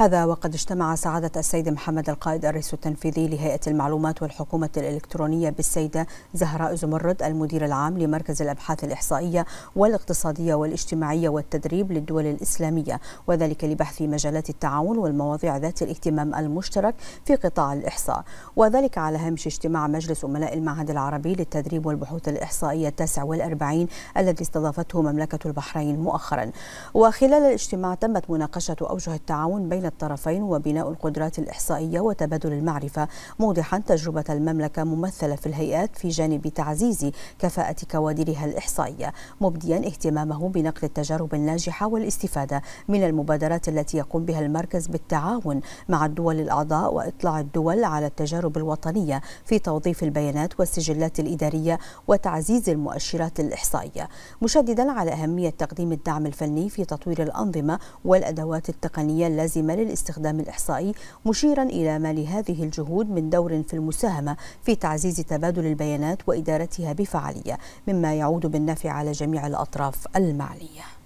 هذا وقد اجتمع سعادة السيد محمد القائد الرئيس التنفيذي لهيئة المعلومات والحكومة الإلكترونية بالسيدة زهراء زمرد المدير العام لمركز الأبحاث الإحصائية والاقتصادية والاجتماعية والتدريب للدول الإسلامية وذلك لبحث مجالات التعاون والمواضيع ذات الاهتمام المشترك في قطاع الإحصاء وذلك على هامش اجتماع مجلس أملاء المعهد العربي للتدريب والبحوث الإحصائية التاسع والأربعين الذي استضافته مملكة البحرين مؤخرا وخلال الاجتماع تمت مناقشة أوجه التعاون بين الطرفين وبناء القدرات الإحصائية وتبادل المعرفة موضحا تجربة المملكة ممثلة في الهيئات في جانب تعزيز كفاءة كوادرها الإحصائية مبديا اهتمامه بنقل التجارب الناجحة والاستفادة من المبادرات التي يقوم بها المركز بالتعاون مع الدول الأعضاء وإطلاع الدول على التجارب الوطنية في توظيف البيانات والسجلات الإدارية وتعزيز المؤشرات الإحصائية مشددا على أهمية تقديم الدعم الفني في تطوير الأنظمة والأدوات التقنية اللازمة للاستخدام الإحصائي مشيرا إلى ما لهذه الجهود من دور في المساهمة في تعزيز تبادل البيانات وإدارتها بفعالية مما يعود بالنفع على جميع الأطراف المعنية